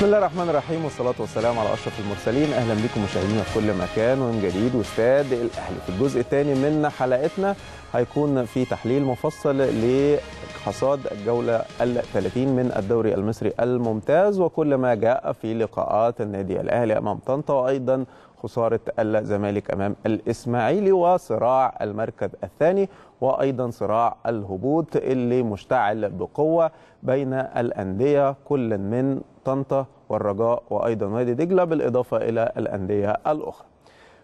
بسم الله الرحمن الرحيم والصلاة والسلام على أشرف المرسلين أهلا بكم مشاهدينا في كل مكان ومن جديد واستاد الأهلي في الجزء الثاني من حلقتنا هيكون في تحليل مفصل لحصاد الجولة الثلاثين من الدوري المصري الممتاز وكل ما جاء في لقاءات النادي الأهلي أمام طنطا وأيضا خسارة الزمالك أمام الإسماعيلي وصراع المركز الثاني وايضا صراع الهبوط اللي مشتعل بقوه بين الانديه كل من طنطا والرجاء وايضا وادي دجله بالاضافه الى الانديه الاخرى.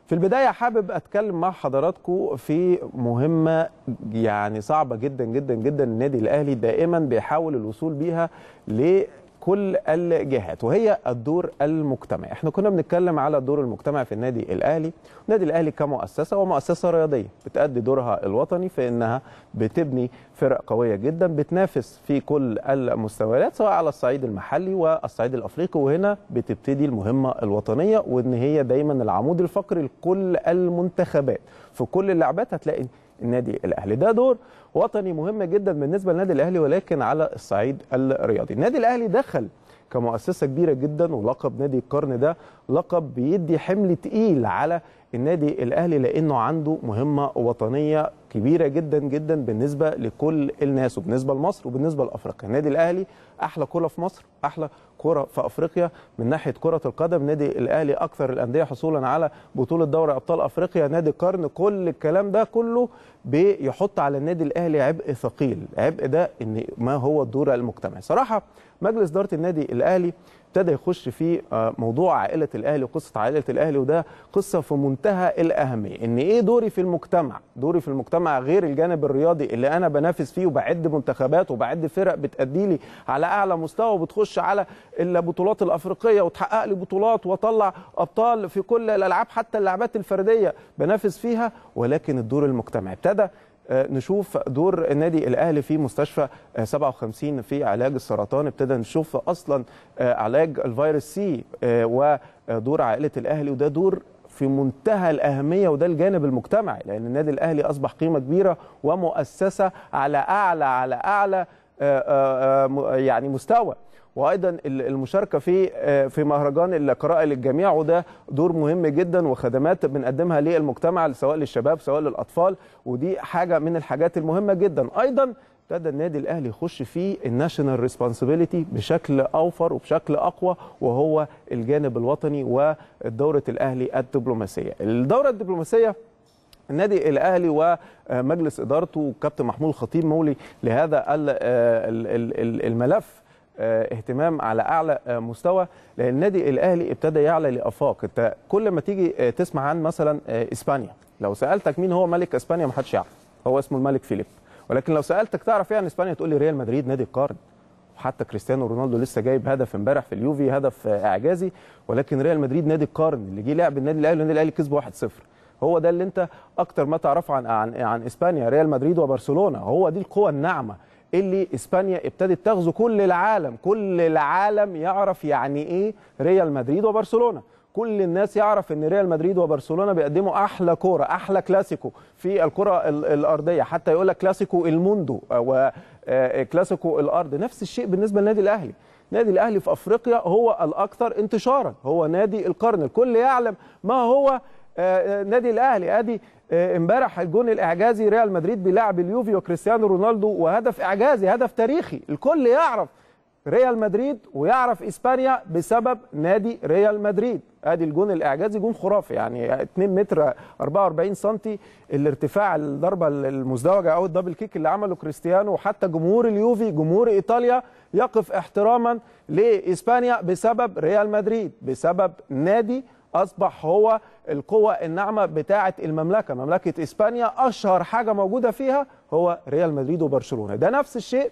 في البدايه حابب اتكلم مع حضراتكم في مهمه يعني صعبه جدا جدا جدا النادي الاهلي دائما بيحاول الوصول بيها ل كل الجهات وهي الدور المجتمعي احنا كنا بنتكلم على الدور المجتمعي في النادي الاهلي النادي الاهلي كمؤسسه ومؤسسه رياضيه بتأدي دورها الوطني في انها بتبني فرق قويه جدا بتنافس في كل المستويات سواء على الصعيد المحلي والصعيد الافريقي وهنا بتبتدي المهمه الوطنيه وان هي دايما العمود الفقري لكل المنتخبات في كل اللعبات هتلاقي النادي الاهلي ده دور وطني مهم جدا بالنسبه للنادي الاهلي ولكن على الصعيد الرياضي النادي الاهلي دخل كمؤسسه كبيره جدا ولقب نادي القرن ده لقب بيدي حمل تقيل على النادي الاهلي لانه عنده مهمه وطنيه كبيره جدا جدا بالنسبه لكل الناس وبالنسبه لمصر وبالنسبه لافريقيا النادي الاهلي احلى كره في مصر احلى كره في افريقيا من ناحيه كره القدم نادي الاهلي اكثر الانديه حصولا على بطوله دوري ابطال افريقيا نادي قرن كل الكلام ده كله بيحط على النادي الاهلي عبء ثقيل عبء ده ان ما هو الدور المجتمعي صراحه مجلس اداره النادي الاهلي ابتدى يخش في آه، موضوع عائله الاهلي وقصه عائله الاهلي وده قصه في منتهى الاهميه ان ايه دوري في المجتمع دوري في المجتمع غير الجانب الرياضي اللي انا بنافس فيه وبعد منتخبات وبعد فرق بتادي لي على اعلى مستوى وبتخش على البطولات الافريقيه وتحقق لي بطولات واطلع ابطال في كل الالعاب حتى اللعبات الفرديه بنافس فيها ولكن الدور المجتمعي ابتدى آه، نشوف دور النادي الاهلي في مستشفى 57 آه، في علاج السرطان ابتدى نشوف اصلا آه، علاج الفيروس سي ودور عائله الاهلي وده دور في منتهى الأهمية وده الجانب المجتمعي لأن النادي الأهلي أصبح قيمة كبيرة ومؤسسة على أعلى على أعلى يعني مستوى وايضا المشاركه في آه، في مهرجان القراءه للجميع وده دور مهم جدا وخدمات بنقدمها للمجتمع سواء للشباب سواء للاطفال ودي حاجه من الحاجات المهمه جدا ايضا ابتدى النادي الاهلي يخش في الناشونال ريسبونسبيلتي بشكل اوفر وبشكل اقوى وهو الجانب الوطني ودوره الاهلي الدبلوماسيه الدوره الدبلوماسيه النادي الاهلي ومجلس ادارته والكابتن محمود خطيب مولي لهذا آه، الملف آه، اهتمام على اعلى آه، مستوى لان النادي الاهلي ابتدى يعلى لافاق انت كل ما تيجي آه، تسمع عن مثلا اسبانيا لو سالتك مين هو ملك اسبانيا ما حدش يعرف هو اسمه الملك فيليب ولكن لو سالتك تعرف ايه عن اسبانيا تقول لي ريال مدريد نادي القرن وحتى كريستيانو رونالدو لسه جايب هدف امبارح في اليوفي هدف اعجازي ولكن ريال مدريد نادي القرن اللي جه لعب النادي الاهلي والنادي الاهلي كسب 1-0 هو ده اللي انت اكتر ما تعرفه عن عن عن اسبانيا ريال مدريد وبرشلونه هو دي القوه الناعمه اللي اسبانيا ابتدت تغزو كل العالم كل العالم يعرف يعني ايه ريال مدريد وبرشلونه كل الناس يعرف ان ريال مدريد وبرشلونه بيقدموا احلى كوره احلى كلاسيكو في الكره الارضيه حتى يقول لك كلاسيكو الموندو آه، وكلاسيكو آه، الارض نفس الشيء بالنسبه للنادي الاهلي نادي الاهلي في افريقيا هو الاكثر انتشارا هو نادي القرن الكل يعلم ما هو آه، آه، نادي الاهلي ادي آه، امبارح الجون الاعجازي ريال مدريد بيلعب اليوفي وكريستيانو رونالدو وهدف اعجازي هدف تاريخي الكل يعرف ريال مدريد ويعرف اسبانيا بسبب نادي ريال مدريد ادي الجون الاعجازي جون خرافي يعني 2 متر 44 سم الارتفاع الضربه المزدوجه او الدبل كيك اللي عمله كريستيانو وحتى جمهور اليوفي جمهور ايطاليا يقف احتراما لاسبانيا بسبب ريال مدريد بسبب نادي اصبح هو القوه الناعمه بتاعه المملكه مملكه اسبانيا اشهر حاجه موجوده فيها هو ريال مدريد وبرشلونه ده نفس الشيء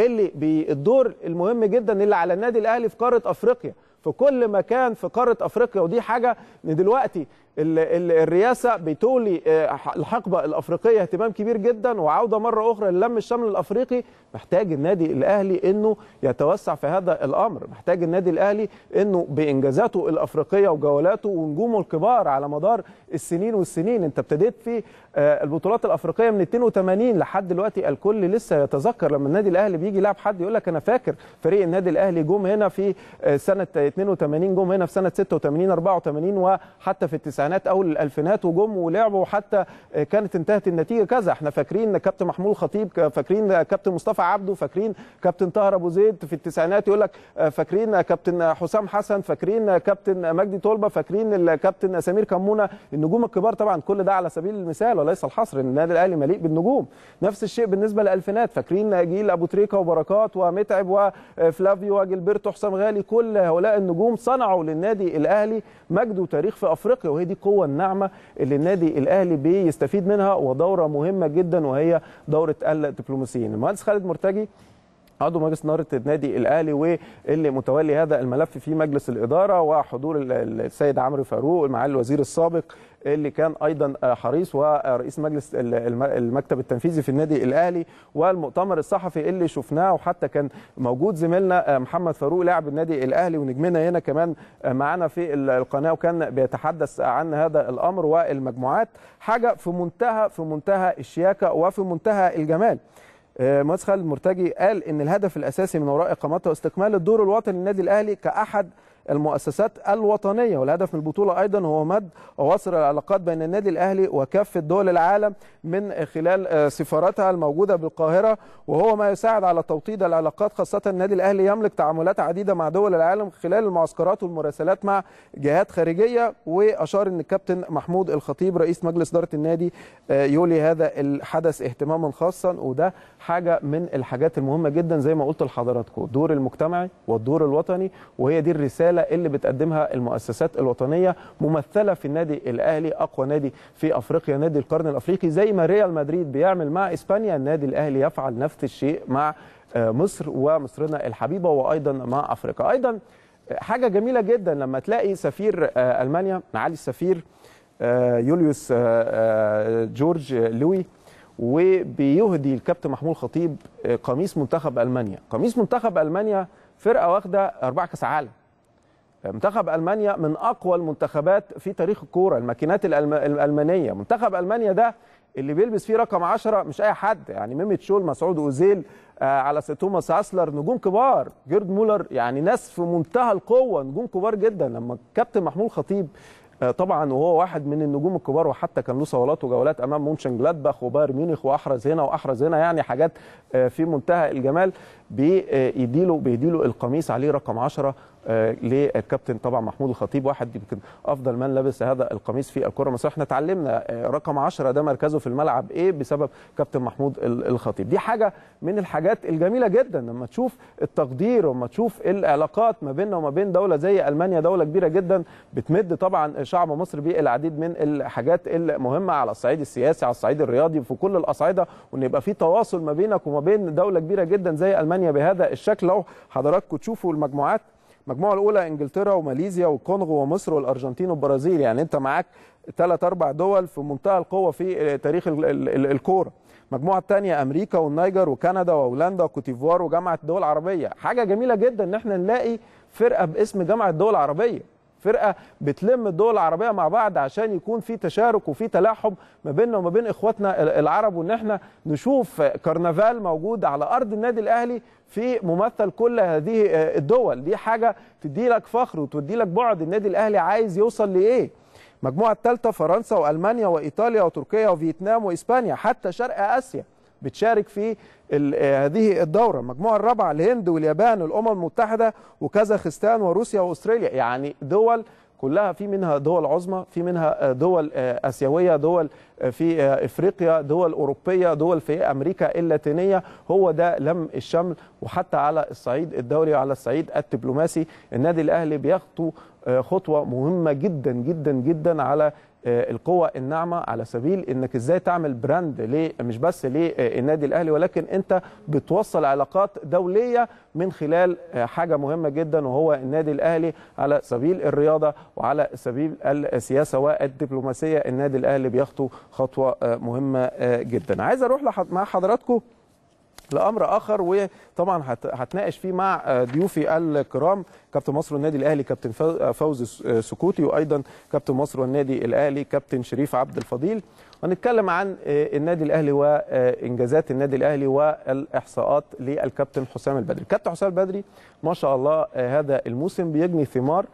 اللي بالدور المهم جدا اللي على النادي الاهلي في قاره افريقيا في كل مكان في قاره افريقيا ودي حاجه ان دلوقتي الرئاسه بتولي آه، الحقبه الافريقيه اهتمام كبير جدا وعوده مره اخرى للم الشمل الافريقي محتاج النادي الاهلي انه يتوسع في هذا الامر محتاج النادي الاهلي انه بانجازاته الافريقيه وجولاته ونجومه الكبار على مدار السنين والسنين انت ابتديت في آه، البطولات الافريقيه من 82 لحد دلوقتي الكل لسه يتذكر لما النادي الاهلي بيجي يلعب حد يقول لك انا فاكر فريق النادي الاهلي جم هنا في آه، سنه 82 جم هنا في سنه 86 84 وحتى في التسعينات التسعينات أو الألفينات وجم ولعبوا حتى كانت انتهت النتيجة كذا احنا فاكرين كابتن محمود خطيب فاكرين كابتن مصطفى عبده فاكرين كابتن طاهر أبو زيد في التسعينات يقول لك فاكرين كابتن حسام حسن فاكرين كابتن مجدي طلبة فاكرين الكابتن سمير كمونة النجوم الكبار طبعا كل ده على سبيل المثال وليس الحصر النادي الأهلي مليء بالنجوم نفس الشيء بالنسبة للألفينات فاكرين جيل أبو تريكة وبركات ومتعب وفلافيو وجلبرتو حسام غالي كل هؤلاء النجوم صنعوا للنادي الأهلي مجد وتاريخ في أفريقيا وهي دي القوه الناعمه اللي النادي الاهلي بيستفيد منها ودوره مهمه جدا وهي دوره الدبلوماسيين المهندس خالد مرتجي عضو مجلس اداره النادي الاهلي واللي متولي هذا الملف في مجلس الاداره وحضور السيد عمرو فاروق معالي الوزير السابق اللي كان ايضا آه، حريص ورئيس مجلس المكتب التنفيذي في النادي الاهلي والمؤتمر الصحفي اللي شفناه وحتى كان موجود زميلنا آه، محمد فاروق لاعب النادي الاهلي ونجمنا هنا كمان آه، معانا في القناه وكان بيتحدث عن هذا الامر والمجموعات حاجه في منتهى في منتهى الشياكه وفي منتهى الجمال آه، مدخل مرتجي قال ان الهدف الاساسي من وراء اقامتها استكمال الدور الوطني للنادي الاهلي كاحد المؤسسات الوطنيه والهدف من البطوله ايضا هو مد وصل العلاقات بين النادي الاهلي وكافه دول العالم من خلال آه، سفاراتها الموجوده بالقاهره وهو ما يساعد على توطيد العلاقات خاصه النادي الاهلي يملك تعاملات عديده مع دول العالم خلال المعسكرات والمراسلات مع جهات خارجيه واشار ان الكابتن محمود الخطيب رئيس مجلس اداره النادي آه، يولي هذا الحدث اهتماما خاصا وده حاجه من الحاجات المهمه جدا زي ما قلت لحضراتكم الدور المجتمعي والدور الوطني وهي دي الرساله الرساله اللي بتقدمها المؤسسات الوطنيه ممثله في النادي الاهلي اقوى نادي في افريقيا نادي القرن الافريقي زي ما ريال مدريد بيعمل مع اسبانيا النادي الاهلي يفعل نفس الشيء مع آه، مصر ومصرنا الحبيبه وايضا مع افريقيا ايضا آه، حاجه جميله جدا لما تلاقي سفير آه، المانيا معالي السفير يوليوس جورج لوي وبيهدي الكابتن محمود خطيب قميص منتخب المانيا قميص منتخب المانيا فرقه واخده اربع كاس عالم منتخب المانيا من اقوى المنتخبات في تاريخ الكوره الماكينات الالمانيه منتخب المانيا ده اللي بيلبس فيه رقم 10 مش اي حد يعني ميمي شول مسعود اوزيل آه على توماس اسلر نجوم كبار جيرد مولر يعني ناس في منتهى القوه نجوم كبار جدا لما الكابتن محمود خطيب آه طبعا وهو واحد من النجوم الكبار وحتى كان له صولات وجولات امام مونشن جلادباخ وبايرن ميونخ واحرز هنا واحرز هنا يعني حاجات آه في منتهى الجمال بيديله بيديله القميص عليه رقم 10 آه، للكابتن طبعا محمود الخطيب واحد يمكن افضل من لبس هذا القميص في الكره المصريه احنا اتعلمنا آه، رقم 10 ده مركزه في الملعب ايه بسبب كابتن محمود الخطيب دي حاجه من الحاجات الجميله جدا لما تشوف التقدير وما تشوف العلاقات ما بيننا وما بين دوله زي المانيا دوله كبيره جدا بتمد طبعا شعب مصر بالعديد من الحاجات المهمه على الصعيد السياسي على الصعيد الرياضي في كل الاصعده وان يبقى في تواصل ما بينك وما بين دوله كبيره جدا زي المانيا المانيا بهذا الشكل لو حضراتكم تشوفوا المجموعات المجموعه الاولى انجلترا وماليزيا والكونغو ومصر والارجنتين والبرازيل يعني انت معاك ثلاث اربع دول في منتهى القوه في تاريخ الكوره المجموعه الثانيه امريكا والنيجر وكندا وهولندا وكوتيفوار وجامعه الدول العربيه حاجه جميله جدا ان احنا نلاقي فرقه باسم جامعه الدول العربيه فرقه بتلم الدول العربيه مع بعض عشان يكون في تشارك وفي تلاحم ما بيننا وما بين اخواتنا العرب وان احنا نشوف كرنفال موجود على ارض النادي الاهلي في ممثل كل هذه آه، الدول دي حاجه تدي لك فخر وتدي لك بعد النادي الاهلي عايز يوصل لايه المجموعه الثالثه فرنسا والمانيا وايطاليا وتركيا وفيتنام واسبانيا حتى شرق اسيا بتشارك في آه، هذه الدوره المجموعه الرابعه الهند واليابان والامم المتحده وكازاخستان وروسيا واستراليا يعني دول كلها في منها دول عظمى في منها آه، دول آه، اسيويه دول في افريقيا دول اوروبيه دول في امريكا اللاتينيه هو ده لم الشمل وحتى على الصعيد الدولي وعلى الصعيد الدبلوماسي النادي الاهلي بيخطو خطوه مهمه جدا جدا جدا على آه، القوة الناعمة على سبيل انك ازاي تعمل براند مش بس للنادي آه، الاهلي ولكن انت بتوصل علاقات دولية من خلال آه، حاجة مهمة جدا وهو النادي الاهلي على سبيل الرياضة وعلى سبيل السياسة والدبلوماسية النادي الاهلي بيخطو خطوة مهمة جدا عايز اروح مع حضراتكم لامر اخر وطبعا هتناقش فيه مع ضيوفي الكرام كابتن مصر والنادي الاهلي كابتن فوز سكوتي وايضا كابتن مصر والنادي الاهلي كابتن شريف عبد الفضيل هنتكلم عن النادي الاهلي وانجازات النادي الاهلي والاحصاءات للكابتن حسام البدري كابتن حسام البدري ما شاء الله هذا الموسم بيجني ثمار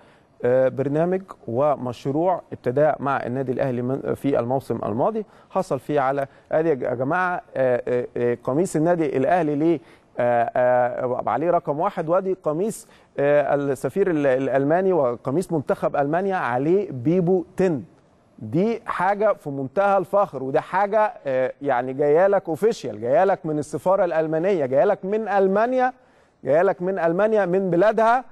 آه، برنامج ومشروع ابتدى مع النادي الاهلي في الموسم الماضي حصل فيه على ادي يا جماعه آه، آه، قميص النادي الاهلي ليه عليه رقم واحد وادي قميص السفير الالماني وقميص منتخب المانيا عليه بيبو 10 دي حاجه في منتهى الفخر وده حاجه يعني جايه لك اوفيشال جايه لك من السفاره الالمانيه جايه لك من المانيا جايه لك من المانيا من بلادها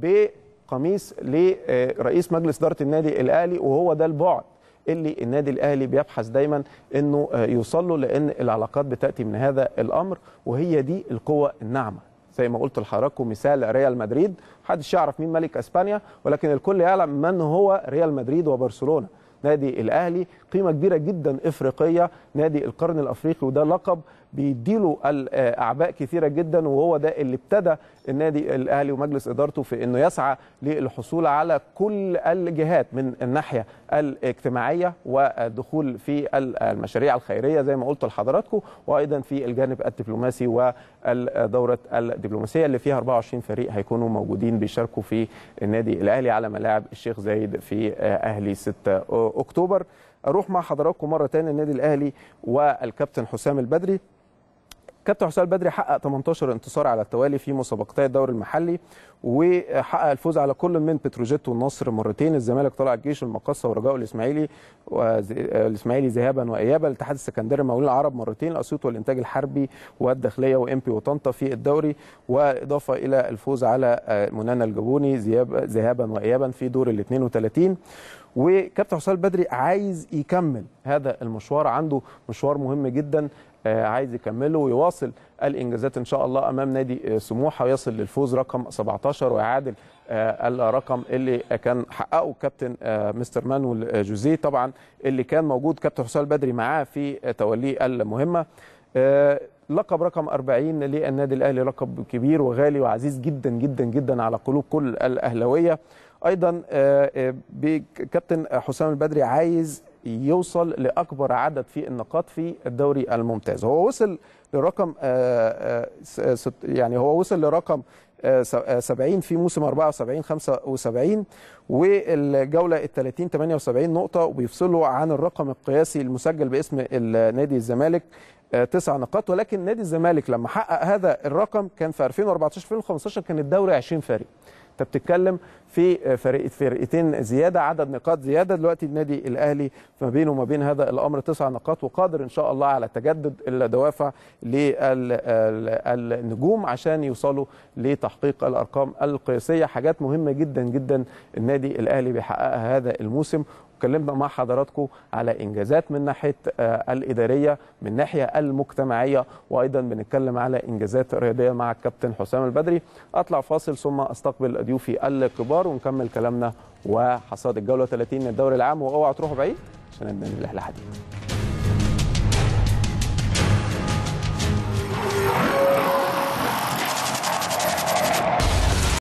ب قميص لرئيس مجلس إدارة النادي الأهلي وهو ده البعد اللي النادي الاهلي بيبحث دايما انه يوصل له لان العلاقات بتاتي من هذا الامر وهي دي القوه الناعمه زي ما قلت لحضراتكم مثال ريال مدريد محدش يعرف مين ملك اسبانيا ولكن الكل يعلم من هو ريال مدريد وبرشلونه نادي الاهلي قيمه كبيره جدا افريقيه نادي القرن الافريقي وده لقب بيديله الاعباء كثيره جدا وهو ده اللي ابتدى النادي الاهلي ومجلس ادارته في انه يسعى للحصول على كل الجهات من الناحيه الاجتماعيه والدخول في المشاريع الخيريه زي ما قلت لحضراتكم وايضا في الجانب الدبلوماسي والدوره الدبلوماسيه اللي فيها 24 فريق هيكونوا موجودين بيشاركوا في النادي الاهلي على ملاعب الشيخ زايد في اهلي 6 اكتوبر اروح مع حضراتكم مره تانية النادي الاهلي والكابتن حسام البدري كابتن حسام البدري حقق 18 انتصار على التوالي في مسابقتي الدوري المحلي وحقق الفوز على كل من بتروجيت والنصر مرتين الزمالك طلع الجيش المقصه ورجاء الاسماعيلي والاسماعيلي ذهابا وايابا الاتحاد السكندري مقاولين العرب مرتين الاسيوط والانتاج الحربي والداخليه بي وطنطا في الدوري واضافه الى الفوز على منانا الجبوني ذهابا وايابا في دور ال 32 وكابتن حسام البدري عايز يكمل هذا المشوار عنده مشوار مهم جدا آه، عايز يكمله ويواصل الانجازات ان شاء الله امام نادي آه، سموحه ويصل للفوز رقم 17 ويعادل آه، الرقم اللي كان حققه كابتن مستر مانويل جوزيه طبعا اللي كان موجود كابتن حسام البدري معاه في توليه المهمه لقب رقم 40 للنادي الاهلي لقب كبير وغالي وعزيز جدا جدا جدا على قلوب كل الاهلاويه ايضا كابتن حسام البدري عايز يوصل لاكبر عدد في النقاط في الدوري الممتاز هو وصل لرقم آه، آه، يعني هو وصل لرقم 70 آه، في موسم 74 75 والجوله ال 30 78 نقطه وبيفصله عن الرقم القياسي المسجل باسم نادي الزمالك تسع نقاط ولكن نادي الزمالك لما حقق هذا الرقم كان في 2014 2015 كان الدوري 20 فريق انت بتتكلم في فريق فرقتين زياده عدد نقاط زياده دلوقتي النادي الاهلي ما بينه وما بين هذا الامر تسع نقاط وقادر ان شاء الله على تجدد الدوافع للنجوم عشان يوصلوا لتحقيق الارقام القياسيه حاجات مهمه جدا جدا النادي الاهلي بيحققها هذا الموسم اتكلمنا مع حضراتكم على انجازات من ناحيه آه، الاداريه من ناحيه المجتمعيه وايضا بنتكلم على انجازات رياضيه مع الكابتن حسام البدري اطلع فاصل ثم استقبل ضيوفي الكبار ونكمل كلامنا وحصاد الجوله 30 من الدوري العام واوعوا تروحوا بعيد عشان الرحله الحديث